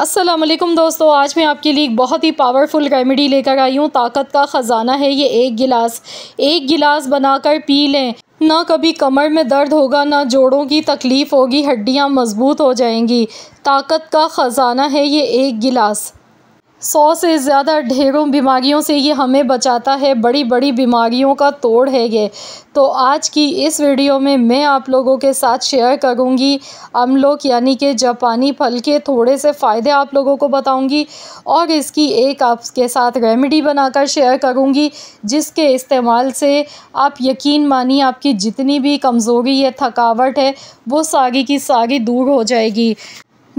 असलम दोस्तों आज मैं आपके लिए एक बहुत ही पावरफुल रेमेडी लेकर आई हूँ ताकत का ख़जाना है ये एक गिलास एक गिलास बनाकर पी लें ना कभी कमर में दर्द होगा ना जोड़ों की तकलीफ़ होगी हड्डियाँ मजबूत हो जाएंगी ताकत का ख़जाना है ये एक गिलास सौ से ज़्यादा ढेरों बीमारियों से ये हमें बचाता है बड़ी बड़ी बीमारियों का तोड़ है ये तो आज की इस वीडियो में मैं आप लोगों के साथ शेयर करूँगी लोग यानी कि जापानी फल के थोड़े से फ़ायदे आप लोगों को बताऊँगी और इसकी एक आपके साथ रेमेडी बनाकर शेयर करूँगी जिसके इस्तेमाल से आप यकीन मानिए आपकी जितनी भी कमज़ोरी है थकावट है वो सारी की सारी दूर हो जाएगी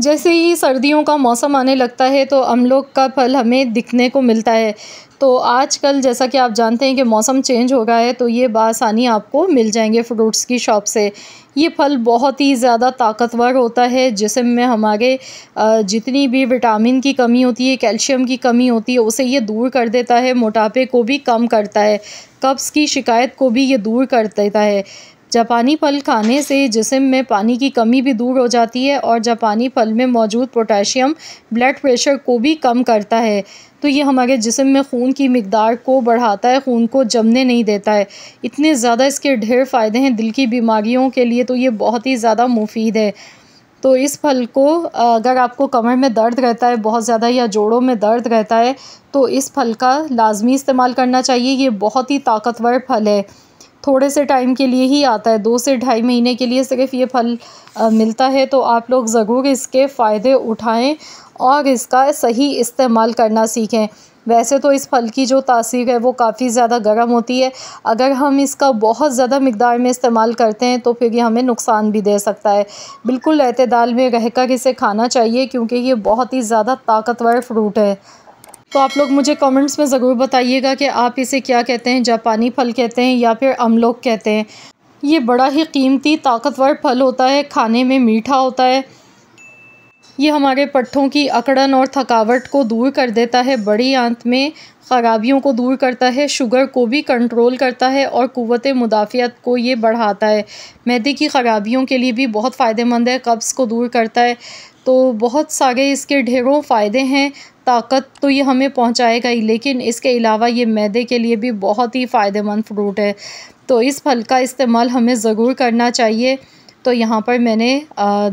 जैसे ही सर्दियों का मौसम आने लगता है तो अमलोक का फल हमें दिखने को मिलता है तो आजकल जैसा कि आप जानते हैं कि मौसम चेंज हो गया है तो ये बासानी आपको मिल जाएंगे फ्रूट्स की शॉप से ये फल बहुत ही ज़्यादा ताकतवर होता है जिसम में हमारे जितनी भी विटामिन की कमी होती है कैल्शियम की कमी होती है उसे ये दूर कर देता है मोटापे को भी कम करता है कब्ज़ की शिकायत को भी ये दूर कर देता है जापानी फल खाने से जिसम में पानी की कमी भी दूर हो जाती है और जापानी फल में मौजूद पोटेशियम ब्लड प्रेशर को भी कम करता है तो ये हमारे जिसम में खून की मकदार को बढ़ाता है खून को जमने नहीं देता है इतने ज़्यादा इसके ढेर फ़ायदे हैं दिल की बीमारियों के लिए तो ये बहुत ही ज़्यादा मुफीद है तो इस फल को अगर आपको कमर में दर्द रहता है बहुत ज़्यादा या जोड़ों में दर्द रहता है तो इस फल का लाजमी इस्तेमाल करना चाहिए ये बहुत ही ताकतवर फल है थोड़े से टाइम के लिए ही आता है दो से ढाई महीने के लिए सिर्फ ये फल मिलता है तो आप लोग ज़रूर इसके फ़ायदे उठाएं और इसका सही इस्तेमाल करना सीखें वैसे तो इस फल की जो तासीर है वो काफ़ी ज़्यादा गर्म होती है अगर हम इसका बहुत ज़्यादा मकदार में इस्तेमाल करते हैं तो फिर ये हमें नुकसान भी दे सकता है बिल्कुल अतदाल में रहकर इसे खाना चाहिए क्योंकि ये बहुत ही ज़्यादा ताकतवर फ्रूट है तो आप लोग मुझे कमेंट्स में ज़रूर बताइएगा कि आप इसे क्या कहते हैं जापानी फल कहते हैं या फिर अमलोक कहते हैं ये बड़ा ही कीमती ताकतवर फल होता है खाने में मीठा होता है ये हमारे पट्ठों की अकड़न और थकावट को दूर कर देता है बड़ी आंत में ख़राबियों को दूर करता है शुगर को भी कंट्रोल करता है और क़वत मुदाफ़ियत को ये बढ़ाता है मैदे की ख़राबियों के लिए भी बहुत फ़ायदेमंद है कब्ज़ को दूर करता है तो बहुत सारे इसके ढेरों फ़ायदे हैं ताकत तो ये हमें पहुंचाएगा ही लेकिन इसके अलावा ये मैदे के लिए भी बहुत ही फ़ायदेमंद फ्रूट है तो इस फल का इस्तेमाल हमें ज़रूर करना चाहिए तो यहाँ पर मैंने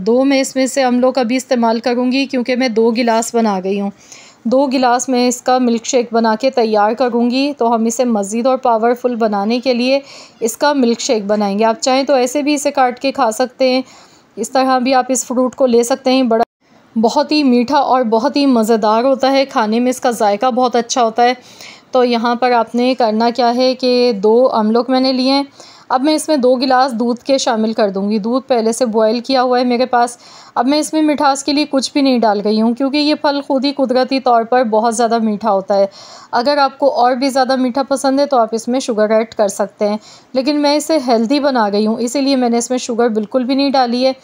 दो मैं इसमें से अमलों का भी इस्तेमाल करूँगी क्योंकि मैं दो गिलास बना गई हूँ दो गिलास में इसका मिल्क शेक बना के तैयार करूँगी तो हम इसे मज़ीद और पावरफुल बनाने के लिए इसका मिल्क शेक बनाएंगे आप चाहें तो ऐसे भी इसे काट के खा सकते हैं इस तरह भी आप इस फ्रूट को ले सकते हैं बड़ा बहुत ही मीठा और बहुत ही मज़ेदार होता है खाने में इसका जायका बहुत अच्छा होता है तो यहाँ पर आपने करना क्या है कि दो अमलोक मैंने लिए हैं अब मैं इसमें दो गिलास दूध के शामिल कर दूँगी दूध पहले से बॉयल किया हुआ है मेरे पास अब मैं इसमें मिठास के लिए कुछ भी नहीं डाल गई हूँ क्योंकि ये फल खुद ही कुदरती तौर पर बहुत ज़्यादा मीठा होता है अगर आपको और भी ज़्यादा मीठा पसंद है तो आप इसमें शुगर ऐड कर सकते हैं लेकिन मैं इसे हेल्दी बना गई हूँ इसीलिए मैंने इसमें शुगर बिल्कुल भी नहीं डाली है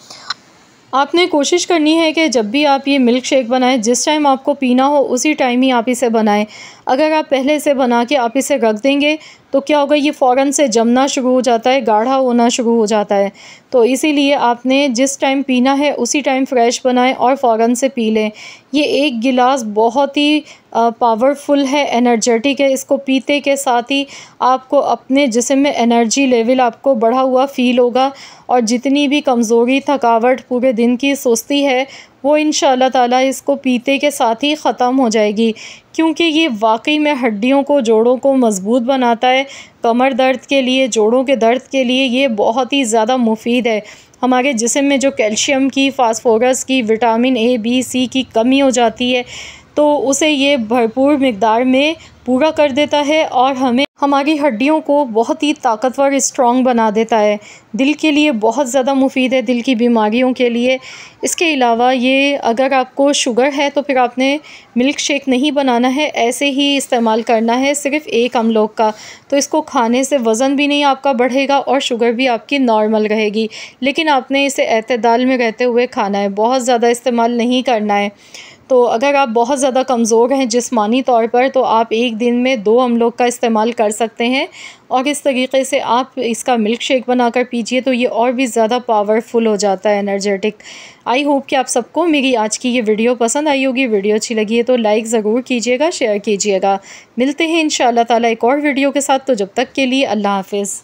आपने कोशिश करनी है कि जब भी आप ये मिल्क शेक बनाएं जिस टाइम आपको पीना हो उसी टाइम ही आप इसे बनाएं अगर आप पहले से बना के आप इसे रख देंगे तो क्या होगा ये फ़ौरन से जमना शुरू हो जाता है गाढ़ा होना शुरू हो जाता है तो इसीलिए आपने जिस टाइम पीना है उसी टाइम फ्रेश बनाएं और फ़ौर से पी लें ये एक गिलास बहुत ही पावरफुल है एनर्जेटिक है इसको पीते के साथ ही आपको अपने जिसम में एनर्जी लेवल आपको बढ़ा हुआ फ़ील होगा और जितनी भी कमज़ोरी थकावट पूरे दिन की सुस्ती है वो इन ताला इसको पीते के साथ ही ख़त्म हो जाएगी क्योंकि ये वाकई में हड्डियों को जोड़ों को मज़बूत बनाता है कमर दर्द के लिए जोड़ों के दर्द के लिए ये बहुत ही ज़्यादा मुफीद है हमारे जिसम में जो कैल्शियम की फास्फोरस की विटामिन ए बी सी की कमी हो जाती है तो उसे ये भरपूर मकदार में पूरा कर देता है और हमें हमारी हड्डियों को बहुत ही ताकतवर स्ट्रॉन्ग बना देता है दिल के लिए बहुत ज़्यादा मुफीद है दिल की बीमारियों के लिए इसके अलावा ये अगर आपको शुगर है तो फिर आपने मिल्क शेक नहीं बनाना है ऐसे ही इस्तेमाल करना है सिर्फ़ एक अमलोक का तो इसको खाने से वज़न भी नहीं आपका बढ़ेगा और शुगर भी आपकी नॉर्मल रहेगी लेकिन आपने इसे अतदाल में रहते हुए खाना है बहुत ज़्यादा इस्तेमाल नहीं करना है तो अगर आप बहुत ज़्यादा कमज़ोर हैं जिसमानी तौर पर तो आप एक दिन में दो अमलोक का इस्तेमाल कर सकते हैं और इस तरीके से आप इसका मिल्क शेक बनाकर पीजिए तो ये और भी ज़्यादा पावरफुल हो जाता है एनर्जेटिक आई होप कि आप सबको मेरी आज की ये वीडियो पसंद आई होगी वीडियो अच्छी लगी है तो लाइक ज़रूर कीजिएगा शेयर कीजिएगा मिलते हैं इन ताला एक और वीडियो के साथ तो जब तक के लिए अल्लाह हाफिज़